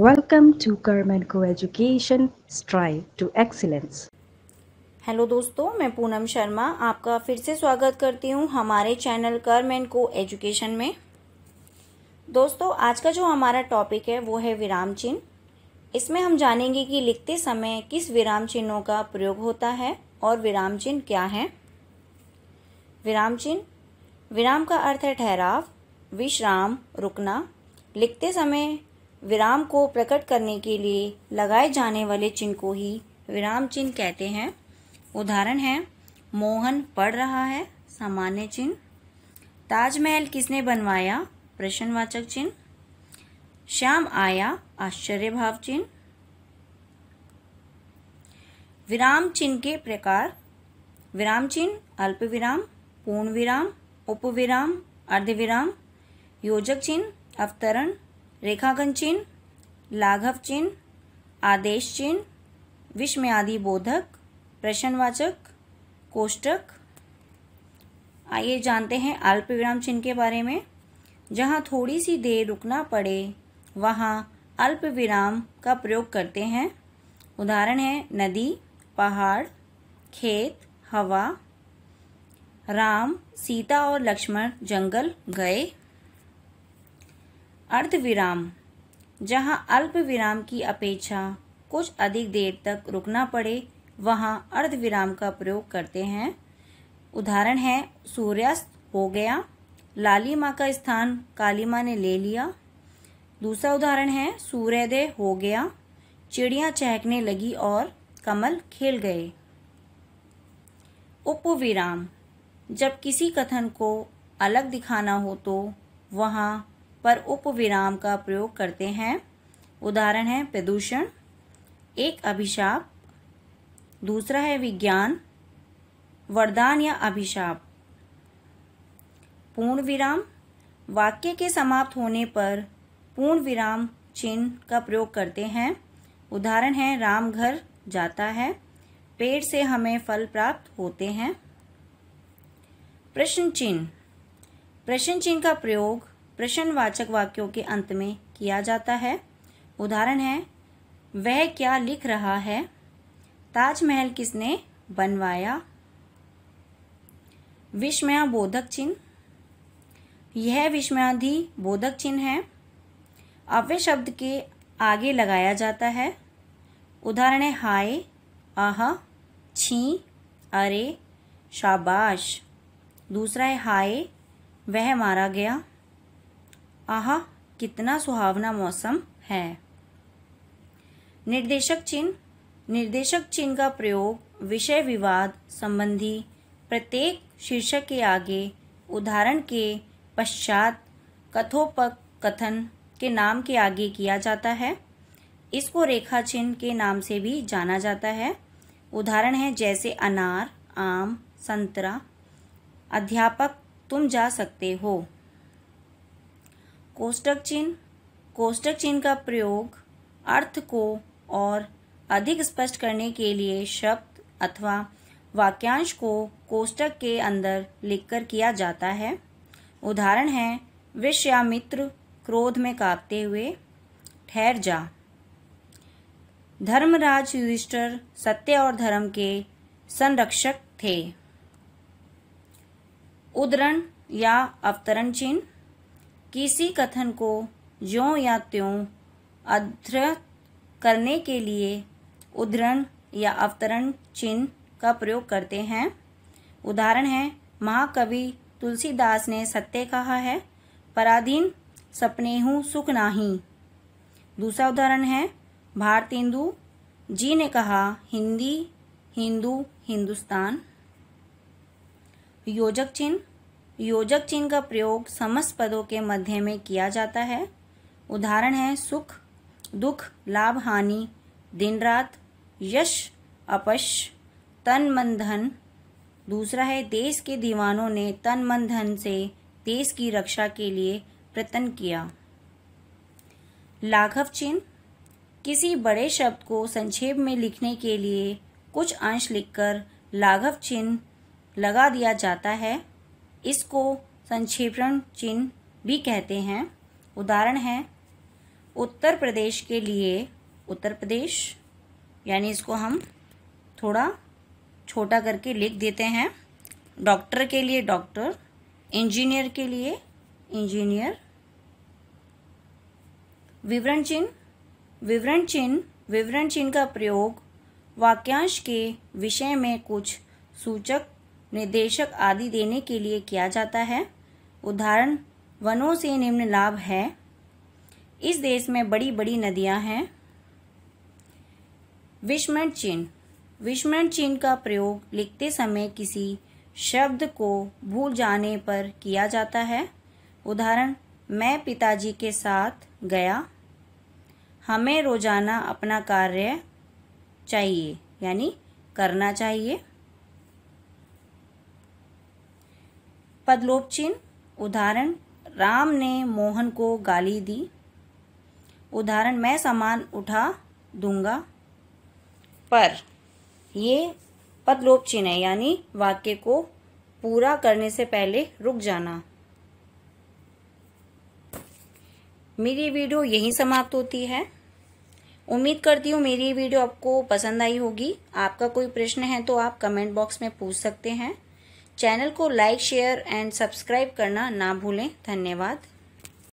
welcome to कर्म को education strive to excellence hello दोस्तों मैं पूनम शर्मा आपका फिर से स्वागत करती हूँ हमारे चैनल कर्म को एजुकेशन में दोस्तों आज का जो हमारा टॉपिक है वो है विराम चिन्ह इसमें हम जानेंगे कि लिखते समय किस विराम चिन्हों का प्रयोग होता है और विराम चिन्ह क्या है विराम चिन्ह विराम का अर्थ है ठहराव विश्राम रुकना लिखते समय विराम को प्रकट करने के लिए लगाए जाने वाले चिन्ह को ही विराम चिन्ह कहते हैं उदाहरण है मोहन पढ़ रहा है सामान्य चिन्ह ताजमहल किसने बनवाया प्रश्नवाचक चिन्ह श्याम आया आश्चर्य भाव चिन्ह विराम चिन्ह के प्रकार विराम चिन्ह अल्प विराम पूर्ण विराम उप विराम अर्धविराम योजक चिन्ह अवतरण रेखागन चिन्ह लाघव चिन्ह आदेश चिन्ह आदि बोधक प्रश्नवाचक कोष्टक आइए जानते हैं अल्प विराम चिन्ह के बारे में जहाँ थोड़ी सी देर रुकना पड़े वहाँ अल्प विराम का प्रयोग करते हैं उदाहरण है नदी पहाड़ खेत हवा राम सीता और लक्ष्मण जंगल गए अर्धविराम जहां अल्प विराम की अपेक्षा कुछ अधिक देर तक रुकना पड़े वहां अर्धविराम का प्रयोग करते हैं उदाहरण है सूर्यास्त हो गया लाली माँ का स्थान काली माँ ने ले लिया दूसरा उदाहरण है सूर्योदय हो गया चिड़िया चहकने लगी और कमल खेल गए उपविराम जब किसी कथन को अलग दिखाना हो तो वहाँ पर उपविराम का प्रयोग करते हैं उदाहरण है प्रदूषण एक अभिशाप दूसरा है विज्ञान वरदान या अभिशाप पूर्ण विराम वाक्य के समाप्त होने पर पूर्ण विराम चिन्ह का प्रयोग करते हैं उदाहरण है राम घर जाता है पेड़ से हमें फल प्राप्त होते हैं प्रश्न चिन्ह प्रश्न चिन्ह का प्रयोग प्रश्नवाचक वाक्यों के अंत में किया जाता है उदाहरण है वह क्या लिख रहा है ताजमहल किसने बनवाया विस्मया बोधक चिन्ह यह विस्मयाधि बोधक चिन्ह है अव्य शब्द के आगे लगाया जाता है उदाहरण है हाय आह छी अरे शाबाश दूसरा है हाय वह मारा गया आहा कितना सुहावना मौसम है निर्देशक चिन्ह निर्देशक चिन्ह का प्रयोग विषय विवाद संबंधी प्रत्येक शीर्षक के आगे उदाहरण के पश्चात कथोपक कथन के नाम के आगे किया जाता है इसको रेखा चिन्ह के नाम से भी जाना जाता है उदाहरण है जैसे अनार आम संतरा अध्यापक तुम जा सकते हो कोष्टक चिन्ह कोष्टक चिन्ह का प्रयोग अर्थ को और अधिक स्पष्ट करने के लिए शब्द अथवा वाक्यांश को कोष्टक के अंदर लिखकर किया जाता है उदाहरण है विषया मित्र क्रोध में कांपते हुए ठहर जा धर्मराज युधिष्ठर सत्य और धर्म के संरक्षक थे उदरण या अवतरण चिन्ह किसी कथन को ज्यो या त्यों अध्र करने के लिए उद्धरण या अवतरण चिन्ह का प्रयोग करते हैं उदाहरण है महाकवि तुलसीदास ने सत्य कहा है पराधीन सपने हूँ सुख नाही दूसरा उदाहरण है भारतेंदु जी ने कहा हिंदी हिंदू हिंदुस्तान योजक चिन्ह योजक चिन्ह का प्रयोग समस्त पदों के मध्य में किया जाता है उदाहरण है सुख दुख लाभ हानि दिन रात यश अपश तन मन धन दूसरा है देश के दीवानों ने तन मन धन से देश की रक्षा के लिए प्रयत्न किया लाघव चिन्ह किसी बड़े शब्द को संक्षेप में लिखने के लिए कुछ अंश लिखकर लाघव चिन्ह लगा दिया जाता है इसको संक्षेपण चिन्ह भी कहते हैं उदाहरण है उत्तर प्रदेश के लिए उत्तर प्रदेश यानी इसको हम थोड़ा छोटा करके लिख देते हैं डॉक्टर के लिए डॉक्टर इंजीनियर के लिए इंजीनियर विवरण चिन्ह विवरण चिन्ह विवरण चिन्ह का प्रयोग वाक्यांश के विषय में कुछ सूचक निर्देशक आदि देने के लिए किया जाता है उदाहरण वनों से निम्न लाभ है इस देश में बड़ी बड़ी नदियां हैं विस्मरण चिन्ह विस्मरण चिन्ह का प्रयोग लिखते समय किसी शब्द को भूल जाने पर किया जाता है उदाहरण मैं पिताजी के साथ गया हमें रोजाना अपना कार्य चाहिए यानी करना चाहिए पदलोप चिन्ह उदाहरण राम ने मोहन को गाली दी उदाहरण मैं सामान उठा दूंगा पर ये पदलोप चिन्ह है यानी वाक्य को पूरा करने से पहले रुक जाना मेरी वीडियो यहीं समाप्त होती है उम्मीद करती हूँ मेरी वीडियो आपको पसंद आई होगी आपका कोई प्रश्न है तो आप कमेंट बॉक्स में पूछ सकते हैं चैनल को लाइक शेयर एंड सब्सक्राइब करना ना भूलें धन्यवाद